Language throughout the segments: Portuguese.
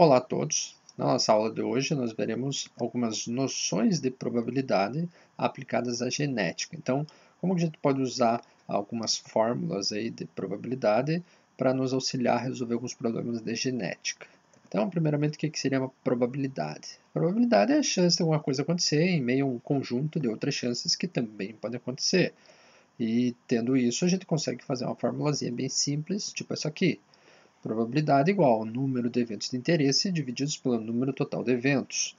Olá a todos! Na nossa aula de hoje, nós veremos algumas noções de probabilidade aplicadas à genética. Então, como a gente pode usar algumas fórmulas aí de probabilidade para nos auxiliar a resolver alguns problemas de genética. Então, primeiramente, o que seria uma probabilidade? Probabilidade é a chance de alguma coisa acontecer em meio a um conjunto de outras chances que também podem acontecer. E, tendo isso, a gente consegue fazer uma formulazinha bem simples, tipo essa aqui. Probabilidade igual ao número de eventos de interesse divididos pelo número total de eventos.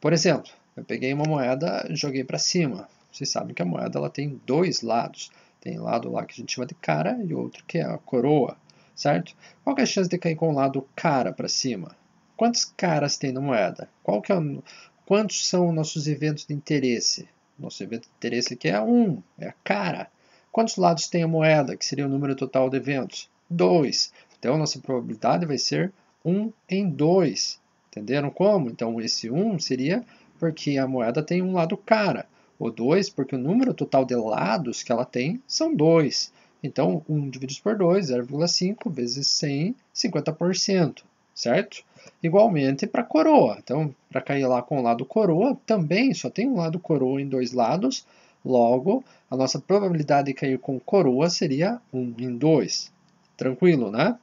Por exemplo, eu peguei uma moeda e joguei para cima. Vocês sabem que a moeda ela tem dois lados. Tem lado lá que a gente chama de cara e outro que é a coroa, certo? Qual é a chance de cair com o lado cara para cima? Quantas caras tem na moeda? Qual que é o, quantos são nossos eventos de interesse? Nosso evento de interesse aqui é um, é a cara. Quantos lados tem a moeda, que seria o número total de eventos? Dois. Então, a nossa probabilidade vai ser 1 em 2. Entenderam como? Então, esse 1 seria porque a moeda tem um lado cara. O 2 porque o número total de lados que ela tem são 2. Então, 1 dividido por 2, 0,5 vezes 100, 50%, certo? Igualmente para a coroa. Então, para cair lá com o lado coroa, também só tem um lado coroa em dois lados. Logo, a nossa probabilidade de cair com coroa seria 1 em 2. Tranquilo, né?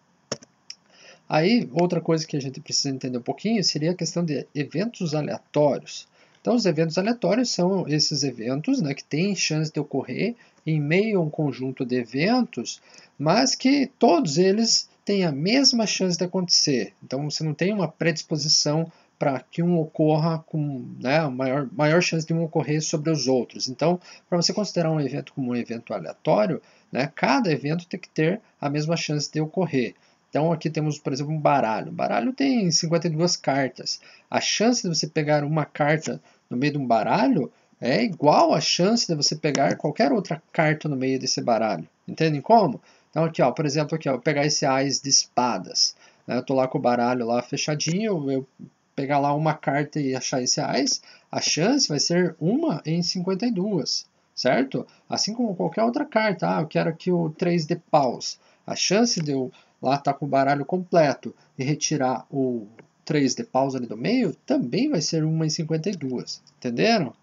Aí, outra coisa que a gente precisa entender um pouquinho seria a questão de eventos aleatórios. Então, os eventos aleatórios são esses eventos né, que têm chance de ocorrer em meio a um conjunto de eventos, mas que todos eles têm a mesma chance de acontecer. Então, você não tem uma predisposição para que um ocorra com né, maior, maior chance de um ocorrer sobre os outros. Então, para você considerar um evento como um evento aleatório, né, cada evento tem que ter a mesma chance de ocorrer. Então aqui temos, por exemplo, um baralho. O baralho tem 52 cartas. A chance de você pegar uma carta no meio de um baralho é igual à chance de você pegar qualquer outra carta no meio desse baralho. Entendem como? Então aqui, ó, por exemplo, aqui, ó, eu pegar esse ás de espadas. Né? Eu tô lá com o baralho lá fechadinho, eu pegar lá uma carta e achar esse ás, a chance vai ser uma em 52, certo? Assim como qualquer outra carta. Ah, eu quero aqui o 3 de paus. A chance de eu lá está com o baralho completo e retirar o 3 de pausa ali do meio, também vai ser em 52. Entenderam?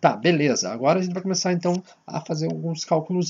Tá, beleza. Agora a gente vai começar então a fazer alguns cálculos.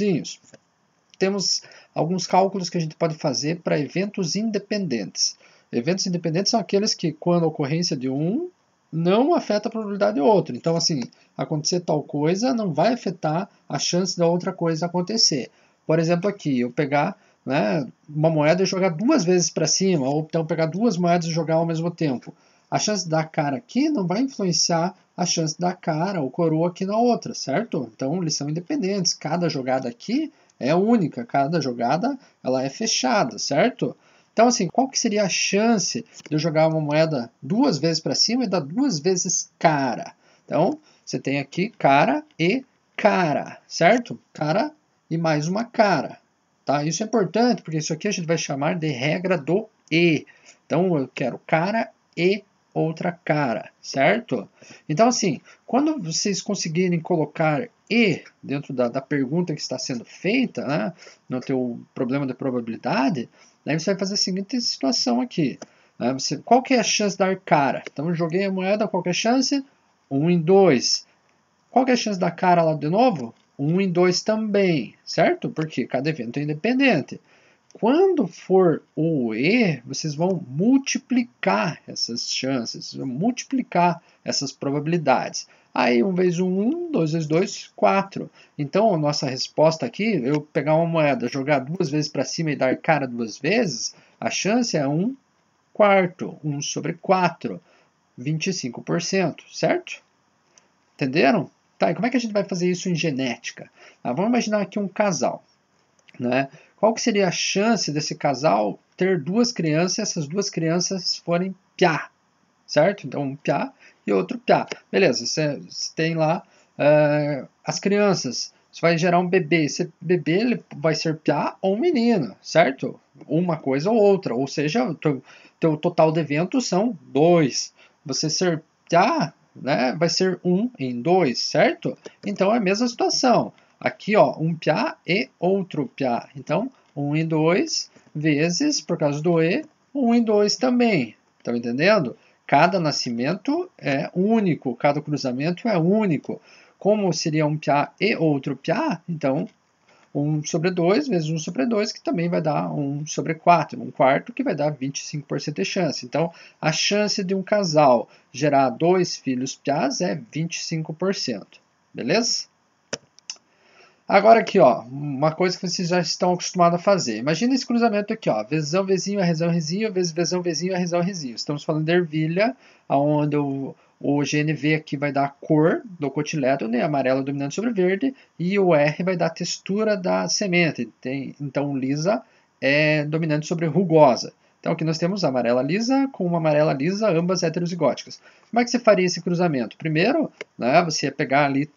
Temos alguns cálculos que a gente pode fazer para eventos independentes. Eventos independentes são aqueles que, quando a ocorrência de um não afeta a probabilidade de outro. Então, assim, acontecer tal coisa não vai afetar a chance da outra coisa acontecer. Por exemplo, aqui, eu pegar né, uma moeda e jogar duas vezes para cima, ou então pegar duas moedas e jogar ao mesmo tempo. A chance da cara aqui não vai influenciar a chance da cara ou coroa aqui na outra, certo? Então eles são independentes. Cada jogada aqui é única, cada jogada ela é fechada, certo? Então, assim, qual que seria a chance de eu jogar uma moeda duas vezes para cima e dar duas vezes cara? Então, você tem aqui cara e cara, certo? Cara e mais uma cara. Tá? Isso é importante, porque isso aqui a gente vai chamar de regra do E. Então, eu quero cara e outra cara, certo? Então, assim, quando vocês conseguirem colocar E dentro da, da pergunta que está sendo feita, né, no teu problema de probabilidade, aí você vai fazer a seguinte situação aqui. Né, você, qual que é a chance de dar cara? Então, eu joguei a moeda, qual que é a chance? 1 um em 2. Qual que é a chance da cara lá de novo? 1 e 2 também, certo? Porque cada evento é independente. Quando for o E, vocês vão multiplicar essas chances, vão multiplicar essas probabilidades. Aí, 1 vezes 1, 1, 2 vezes 2, 4. Então, a nossa resposta aqui, eu pegar uma moeda, jogar duas vezes para cima e dar cara duas vezes, a chance é 1 quarto, 1 sobre 4, 25%, certo? Entenderam? Tá, e como é que a gente vai fazer isso em genética? Ah, vamos imaginar aqui um casal. Né? Qual que seria a chance desse casal ter duas crianças e essas duas crianças forem piá? Certo? Então, um piá e outro piá. Beleza, você tem lá uh, as crianças. Você vai gerar um bebê. Esse bebê ele vai ser piá ou um menino, certo? Uma coisa ou outra. Ou seja, o teu, teu total de eventos são dois. Você ser piá né, vai ser 1 em 2, certo? Então é a mesma situação. Aqui, ó, um piá e outro piá. Então, 1 em 2 vezes, por causa do e, 1 em 2 também. Estão entendendo? Cada nascimento é único, cada cruzamento é único. Como seria um piá e outro piá, então 1 sobre 2 vezes 1 sobre 2, que também vai dar 1 sobre 4, 1 quarto, que vai dar 25% de chance. Então, a chance de um casal gerar dois filhos piás é 25%, beleza? Agora aqui, ó, uma coisa que vocês já estão acostumados a fazer. Imagina esse cruzamento aqui, ó, vezão, vezinho, arrezão, é resinho, vezes vezão, vezinho, arrezão, é resinho. Estamos falando de ervilha, onde o, o GNV aqui vai dar a cor do cotiledo, né, amarelo dominante sobre verde, e o R vai dar a textura da semente. Tem, então, lisa é dominante sobre rugosa. Então aqui nós temos amarela lisa com uma amarela lisa, ambas heterozigóticas. Como é que você faria esse cruzamento? Primeiro, né, você ia pegar ali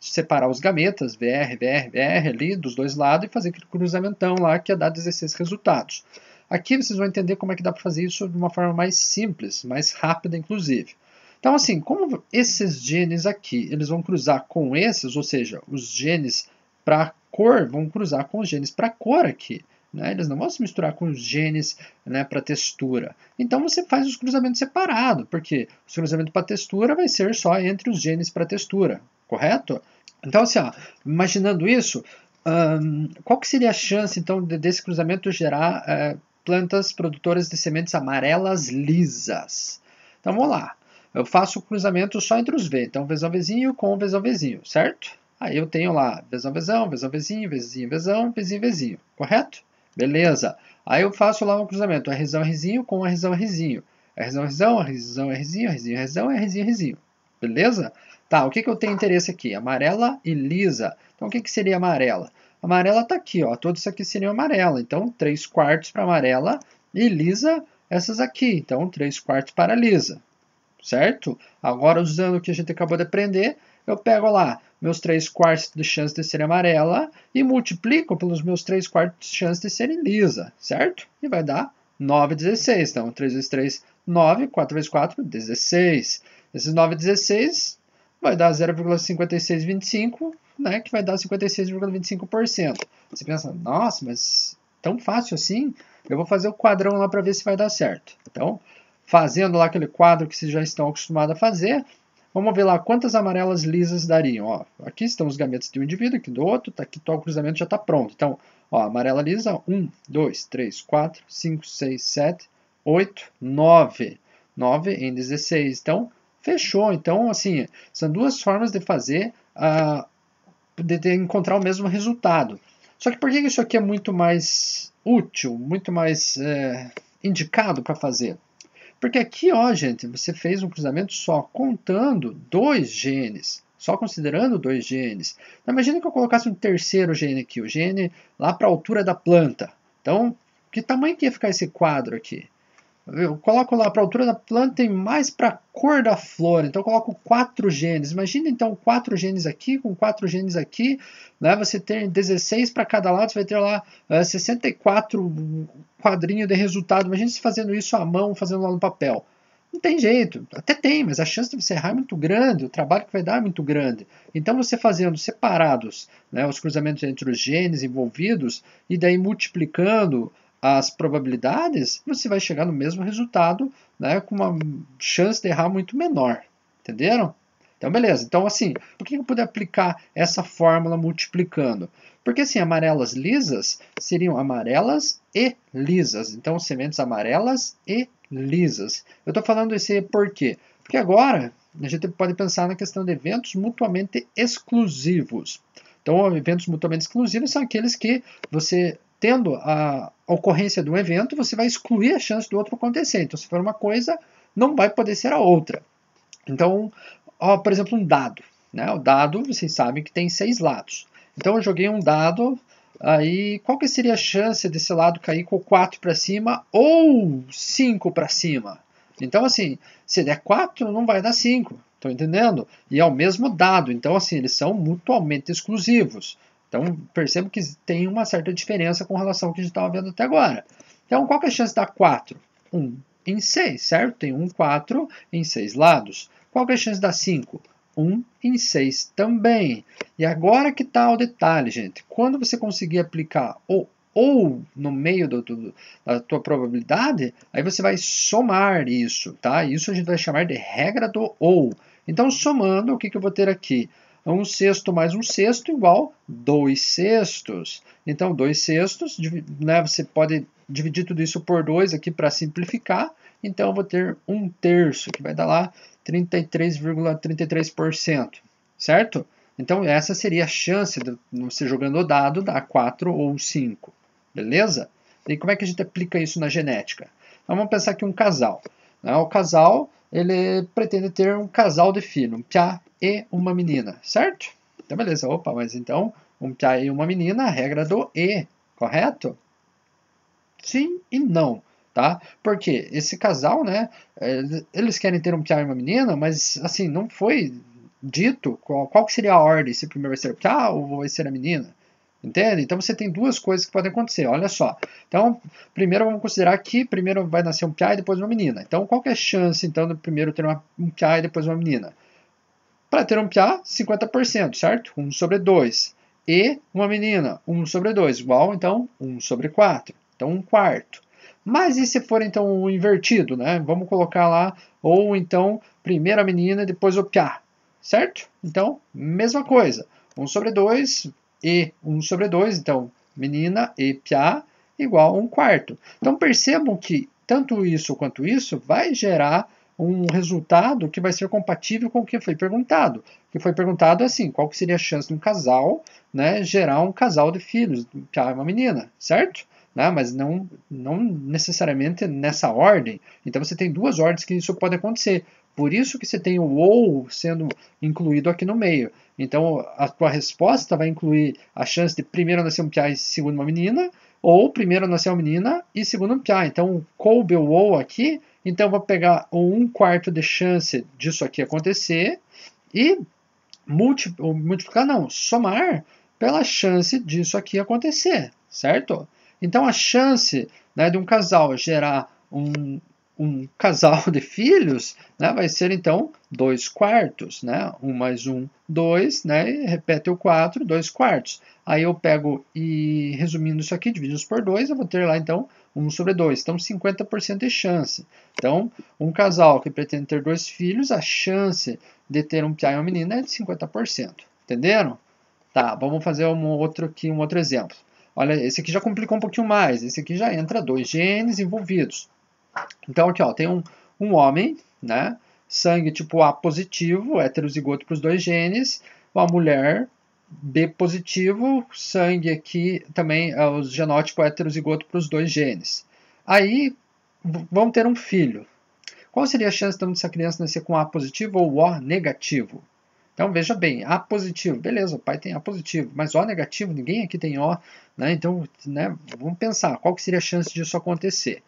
separar os gametas, VR, VR, VR ali dos dois lados e fazer aquele cruzamentão lá que ia dar 16 resultados. Aqui vocês vão entender como é que dá para fazer isso de uma forma mais simples, mais rápida inclusive. Então assim, como esses genes aqui, eles vão cruzar com esses, ou seja, os genes para cor vão cruzar com os genes para cor aqui. Né? Eles não vão se misturar com os genes né, para textura. Então você faz os cruzamentos separados, porque o cruzamento para textura vai ser só entre os genes para textura correto? Então, assim, ó, imaginando isso, um, qual que seria a chance, então, de, desse cruzamento gerar é, plantas produtoras de sementes amarelas lisas? Então, vamos lá. Eu faço o cruzamento só entre os V. Então, vezão vizinho com vezão vizinho, certo? Aí eu tenho lá vezão vezão, vezão vizinho, vizinho vezão, vizinho vizinho, correto? Beleza. Aí eu faço lá um cruzamento, Rzão Rzinho com Rzão Rzinho. Rzão Rzinho, Rzão Rzinho, Rzinho Rzinho, Rzinho Rzinho beleza? Tá, o que, que eu tenho interesse aqui? Amarela e lisa. Então, o que, que seria amarela? Amarela está aqui, ó. Tudo isso aqui seria amarela. Então, 3 quartos para amarela e lisa, essas aqui. Então, 3 quartos para lisa, certo? Agora, usando o que a gente acabou de aprender, eu pego lá meus 3 quartos de chance de ser amarela e multiplico pelos meus 3 quartos de chance de serem lisa, certo? E vai dar 9,16. Então, 3 vezes 3, 9. 4 vezes 4, 16. Esses 9,16 vai dar 0,5625, né, que vai dar 56,25%. Você pensa, nossa, mas tão fácil assim? Eu vou fazer o quadrão lá para ver se vai dar certo. Então, fazendo lá aquele quadro que vocês já estão acostumados a fazer, Vamos ver lá quantas amarelas lisas dariam. Ó, aqui estão os gametos de um indivíduo, aqui do outro, tá, aqui então o cruzamento já está pronto. Então, ó, amarela lisa, 1, 2, 3, 4, 5, 6, 7, 8, 9. 9 em 16. Então, Fechou. Então, assim, são duas formas de fazer, uh, de, encontrar o mesmo resultado. Só que por que isso aqui é muito mais útil, muito mais é, indicado para fazer? Porque aqui, ó, gente, você fez um cruzamento só contando dois genes, só considerando dois genes. Então, imagina que eu colocasse um terceiro gene aqui, o gene lá para a altura da planta. Então, que tamanho que ia ficar esse quadro aqui? Eu coloco lá para a altura da planta e mais para a cor da flor. Então, eu coloco quatro genes. Imagina então quatro genes aqui, com quatro genes aqui. Né? Você tem 16 para cada lado, você vai ter lá uh, eh, 64 quadrinhos de resultado. Imagina se fazendo isso à mão, fazendo lá no papel. Não tem jeito, até tem, mas a chance de você errar é muito grande, o trabalho que vai dar é muito grande. Então, você fazendo separados né, os cruzamentos entre os genes envolvidos e daí multiplicando as probabilidades, você vai chegar no mesmo resultado, né, com uma chance de errar muito menor. Entenderam? Então, beleza. Então, assim, por que eu pude aplicar essa fórmula multiplicando? Porque, assim, amarelas lisas seriam amarelas e lisas. Então, sementes amarelas e lisas. Eu estou falando isso aí por quê? Porque agora a gente pode pensar na questão de eventos mutuamente exclusivos. Então, eventos mutuamente exclusivos são aqueles que você tendo a ocorrência de um evento, você vai excluir a chance do outro acontecer. Então, se for uma coisa, não vai poder ser a outra. Então, ó, por exemplo, um dado. Né? O dado, vocês sabem que tem seis lados. Então, eu joguei um dado, aí qual que seria a chance desse lado cair com 4 para cima ou 5 para cima? Então, assim, se der 4, não vai dar 5. Estão entendendo? E é o mesmo dado. Então, assim, eles são mutuamente exclusivos. Então, percebo que tem uma certa diferença com relação ao que a gente estava vendo até agora. Então, qual que é a chance da 4? 1 em 6, certo? Tem 1, 4 em 6 lados. Qual que é a chance da 5? 1 em 6 também. E agora que está o detalhe, gente. Quando você conseguir aplicar o ou no meio do, do, da tua probabilidade, aí você vai somar isso, tá? Isso a gente vai chamar de regra do ou. Então, somando, o que, que eu vou ter aqui? um sexto mais um sexto igual dois sextos. Então, dois sextos, né, você pode dividir tudo isso por dois aqui para simplificar. Então, eu vou ter um terço, que vai dar lá 33,33%, ,33%, certo? Então, essa seria a chance de você jogando o dado dar 4 ou 5, beleza? E como é que a gente aplica isso na genética? Então, vamos pensar aqui um casal. Né? O casal, ele pretende ter um casal de filho, um piá e uma menina, certo? Então, beleza. Opa, mas então, um piá e uma menina, a regra do E, correto? Sim e não, tá? Porque esse casal, né, eles querem ter um piá e uma menina, mas, assim, não foi dito qual, qual seria a ordem, se primeiro vai ser o piá ou vai ser a menina. Entende? Então você tem duas coisas que podem acontecer. Olha só. Então, primeiro vamos considerar que primeiro vai nascer um piá e depois uma menina. Então, qual é a chance então de primeiro ter uma, um piá e depois uma menina? Para ter um piá, 50%, certo? 1 sobre 2. E uma menina, 1 sobre 2, igual então 1 sobre 4. Então, 1 quarto. Mas e se for então o invertido, né? Vamos colocar lá ou então primeiro a menina, e depois o piá, certo? Então, mesma coisa. 1 sobre 2, e 1 sobre 2, então menina e piá igual a 1 quarto. Então percebam que tanto isso quanto isso vai gerar um resultado que vai ser compatível com o que foi perguntado. que foi perguntado é assim, qual que seria a chance de um casal né, gerar um casal de filhos, piá e uma menina, certo? Né, mas não, não necessariamente nessa ordem. Então você tem duas ordens que isso pode acontecer. Por isso que você tem o ou sendo incluído aqui no meio. Então, a tua resposta vai incluir a chance de primeiro nascer um piá e segundo uma menina, ou primeiro nascer uma menina e segundo um piá. Então, coube o ou aqui, então vou pegar um quarto de chance disso aqui acontecer e multi multiplicar, não, somar pela chance disso aqui acontecer, certo? Então, a chance né, de um casal gerar um, um casal de filhos, né, vai ser então 2 quartos, né? 1 um mais 1, um, 2, né? E repete o 4, 2 quartos. Aí eu pego e resumindo isso aqui, divido por 2, eu vou ter lá então 1 um sobre 2. Então 50% de chance. Então, um casal que pretende ter dois filhos, a chance de ter um pai e uma menina é de 50%. Entenderam? Tá, vamos fazer um outro aqui, um outro exemplo. Olha, esse aqui já complicou um pouquinho mais. Esse aqui já entra dois genes envolvidos. Então, aqui ó, tem um, um homem, né? Sangue tipo A positivo, heterozigoto para os dois genes. Uma mulher, B positivo, sangue aqui também, é o genótipo heterozigoto para os dois genes. Aí vão ter um filho. Qual seria a chance então, dessa criança nascer com A positivo ou O negativo? Então veja bem, A positivo, beleza, o pai tem A positivo, mas O negativo, ninguém aqui tem O, né? Então, né, vamos pensar, qual que seria a chance disso acontecer?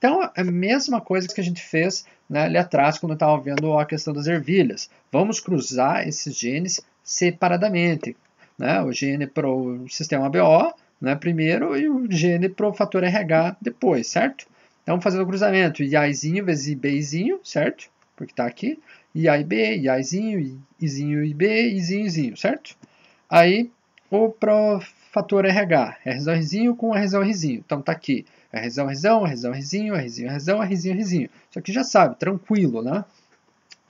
Então, é a mesma coisa que a gente fez né, ali atrás, quando estava vendo a questão das ervilhas. Vamos cruzar esses genes separadamente. Né? O gene para o sistema BO né, primeiro e o gene para o fator RH depois, certo? Então, fazendo o cruzamento, IAzinho vezes IBzinho, certo? Porque está aqui, IA e IAzinho, Izinho e B, Izinho, Izinho, certo? Aí, o prof fator RH, Rzinho com Rzinho. Então tá aqui, Rzão, Rzão, Rzão, Rzinho, Rzinho, Rzão, Rzinho, Rzinho. Isso aqui já sabe, tranquilo, né?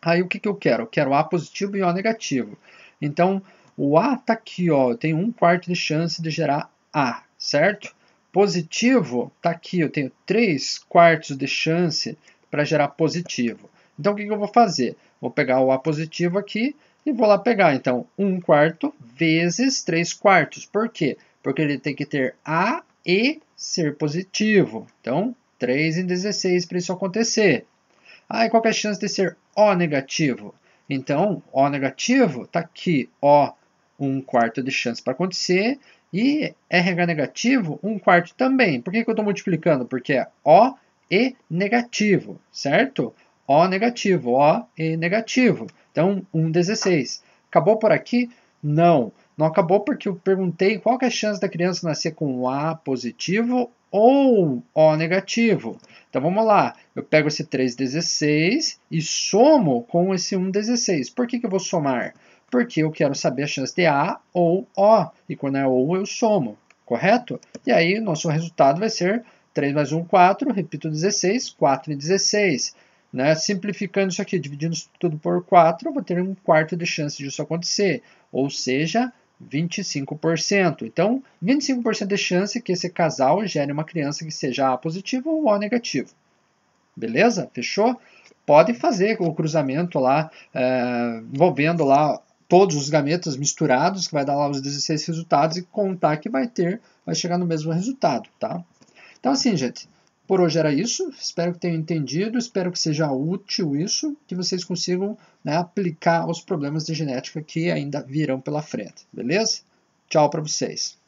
Aí o que, que eu quero? Eu quero A positivo e O negativo. Então, o A tá aqui, ó, eu tenho um quarto de chance de gerar A, certo? Positivo tá aqui, eu tenho três quartos de chance para gerar positivo. Então, o que, que eu vou fazer? Vou pegar o A positivo aqui, e vou lá pegar, então, 1 quarto vezes 3 quartos. Por quê? Porque ele tem que ter A e ser positivo. Então, 3 em 16 para isso acontecer. Ah, e qual é a chance de ser O negativo? Então, O negativo está aqui, O, 1 quarto de chance para acontecer. E RH negativo, 1 quarto também. Por que, que eu estou multiplicando? Porque é O e negativo, certo? O negativo, O e negativo. Então, 1,16. Acabou por aqui? Não. Não acabou porque eu perguntei qual é a chance da criança nascer com A positivo ou O negativo. Então vamos lá, eu pego esse 3,16 e somo com esse 1,16. Por que, que eu vou somar? Porque eu quero saber a chance de A ou O, e quando é ou eu somo, correto? E aí o nosso resultado vai ser 3 mais 1, 4, repito 16, 4 e 16. Né? Simplificando isso aqui, dividindo tudo por 4, eu vou ter um quarto de chance disso acontecer, ou seja, 25%. Então, 25% de chance que esse casal gere uma criança que seja A positivo ou O negativo. Beleza? Fechou? Pode fazer o cruzamento lá, é, envolvendo lá todos os gametas misturados, que vai dar lá os 16 resultados, e contar que vai ter, vai chegar no mesmo resultado, tá? Então, assim, gente, por hoje era isso. Espero que tenham entendido. Espero que seja útil isso, que vocês consigam né, aplicar aos problemas de genética que ainda virão pela frente. Beleza? Tchau para vocês.